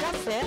Café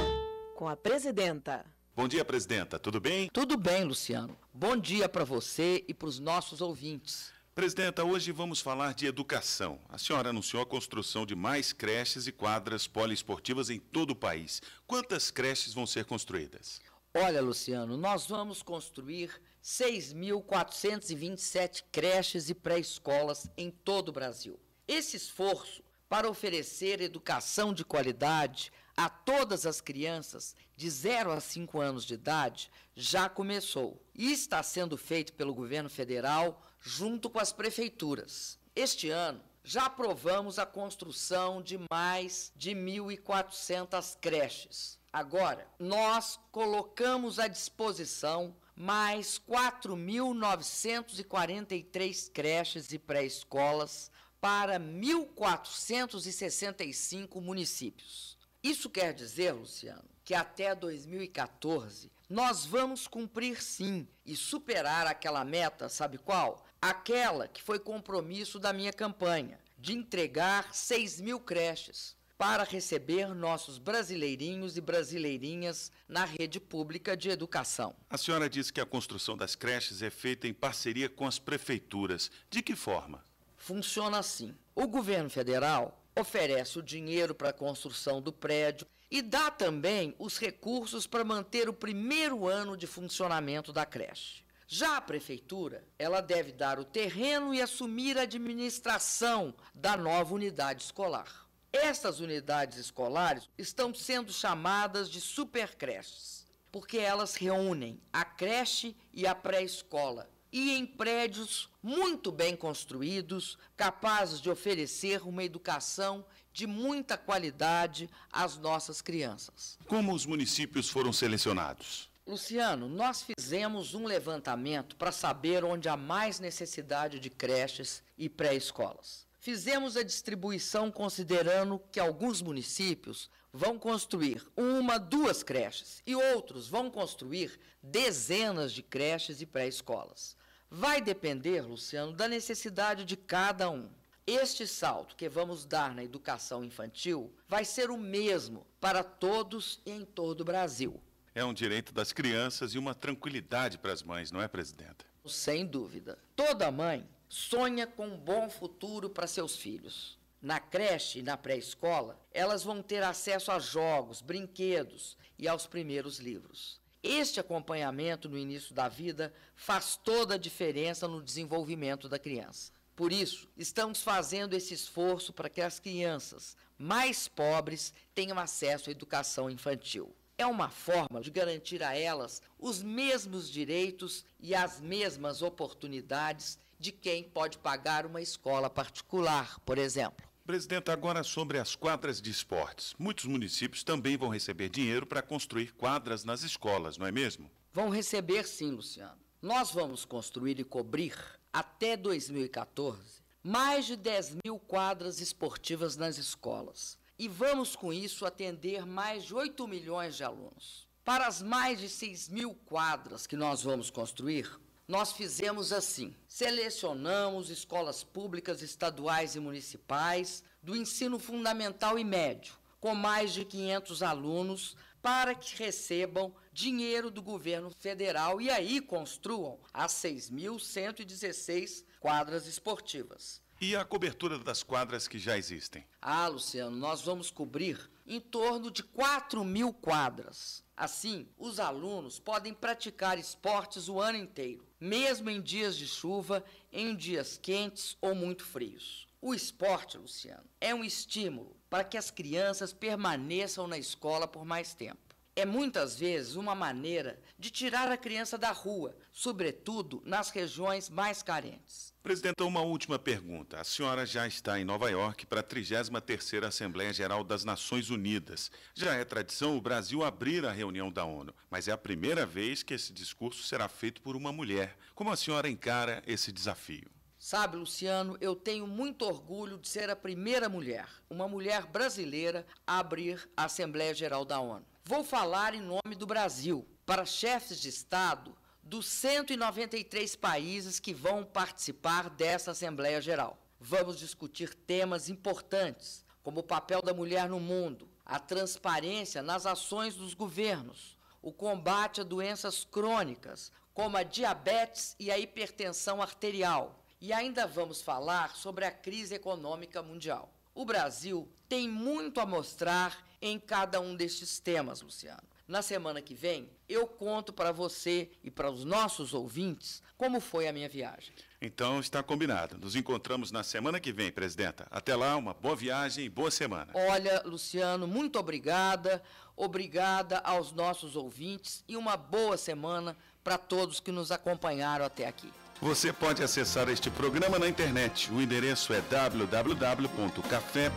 com a presidenta. Bom dia, presidenta. Tudo bem? Tudo bem, Luciano. Bom dia para você e para os nossos ouvintes. Presidenta, hoje vamos falar de educação. A senhora anunciou a construção de mais creches e quadras poliesportivas em todo o país. Quantas creches vão ser construídas? Olha, Luciano, nós vamos construir 6.427 creches e pré-escolas em todo o Brasil. Esse esforço para oferecer educação de qualidade a todas as crianças de 0 a 5 anos de idade já começou e está sendo feito pelo governo federal junto com as prefeituras. Este ano, já aprovamos a construção de mais de 1.400 creches. Agora, nós colocamos à disposição mais 4.943 creches e pré-escolas para 1.465 municípios. Isso quer dizer, Luciano, que até 2014 nós vamos cumprir sim e superar aquela meta, sabe qual? Aquela que foi compromisso da minha campanha, de entregar 6 mil creches para receber nossos brasileirinhos e brasileirinhas na rede pública de educação. A senhora disse que a construção das creches é feita em parceria com as prefeituras. De que forma? Funciona assim: o governo federal oferece o dinheiro para a construção do prédio e dá também os recursos para manter o primeiro ano de funcionamento da creche. Já a prefeitura, ela deve dar o terreno e assumir a administração da nova unidade escolar. Essas unidades escolares estão sendo chamadas de supercreches, porque elas reúnem a creche e a pré-escola, e em prédios muito bem construídos, capazes de oferecer uma educação de muita qualidade às nossas crianças. Como os municípios foram selecionados? Luciano, nós fizemos um levantamento para saber onde há mais necessidade de creches e pré-escolas. Fizemos a distribuição considerando que alguns municípios vão construir uma, duas creches e outros vão construir dezenas de creches e pré-escolas. Vai depender, Luciano, da necessidade de cada um. Este salto que vamos dar na educação infantil vai ser o mesmo para todos e em todo o Brasil. É um direito das crianças e uma tranquilidade para as mães, não é, presidenta? Sem dúvida. Toda mãe sonha com um bom futuro para seus filhos. Na creche e na pré-escola, elas vão ter acesso a jogos, brinquedos e aos primeiros livros. Este acompanhamento no início da vida faz toda a diferença no desenvolvimento da criança. Por isso, estamos fazendo esse esforço para que as crianças mais pobres tenham acesso à educação infantil. É uma forma de garantir a elas os mesmos direitos e as mesmas oportunidades de quem pode pagar uma escola particular, por exemplo. Presidente, agora sobre as quadras de esportes. Muitos municípios também vão receber dinheiro para construir quadras nas escolas, não é mesmo? Vão receber sim, Luciano. Nós vamos construir e cobrir, até 2014, mais de 10 mil quadras esportivas nas escolas. E vamos, com isso, atender mais de 8 milhões de alunos. Para as mais de 6 mil quadras que nós vamos construir, nós fizemos assim: selecionamos escolas públicas estaduais e municipais do ensino fundamental e médio, com mais de 500 alunos, para que recebam dinheiro do governo federal e aí construam as 6.116 quadras esportivas. E a cobertura das quadras que já existem? Ah, Luciano, nós vamos cobrir em torno de 4 mil quadras. Assim, os alunos podem praticar esportes o ano inteiro, mesmo em dias de chuva, em dias quentes ou muito frios. O esporte, Luciano, é um estímulo para que as crianças permaneçam na escola por mais tempo é muitas vezes uma maneira de tirar a criança da rua, sobretudo nas regiões mais carentes. Presidenta, uma última pergunta. A senhora já está em Nova York para a 33ª Assembleia Geral das Nações Unidas. Já é tradição o Brasil abrir a reunião da ONU, mas é a primeira vez que esse discurso será feito por uma mulher. Como a senhora encara esse desafio? Sabe, Luciano, eu tenho muito orgulho de ser a primeira mulher, uma mulher brasileira, a abrir a Assembleia Geral da ONU. Vou falar em nome do Brasil, para chefes de Estado dos 193 países que vão participar dessa Assembleia Geral. Vamos discutir temas importantes, como o papel da mulher no mundo, a transparência nas ações dos governos, o combate a doenças crônicas, como a diabetes e a hipertensão arterial e ainda vamos falar sobre a crise econômica mundial. O Brasil tem muito a mostrar em cada um destes temas, Luciano. Na semana que vem, eu conto para você e para os nossos ouvintes como foi a minha viagem. Então está combinado. Nos encontramos na semana que vem, presidenta. Até lá, uma boa viagem e boa semana. Olha, Luciano, muito obrigada. Obrigada aos nossos ouvintes e uma boa semana para todos que nos acompanharam até aqui. Você pode acessar este programa na internet. O endereço é www.café.ebc.com.br.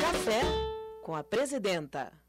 Café com a presidenta.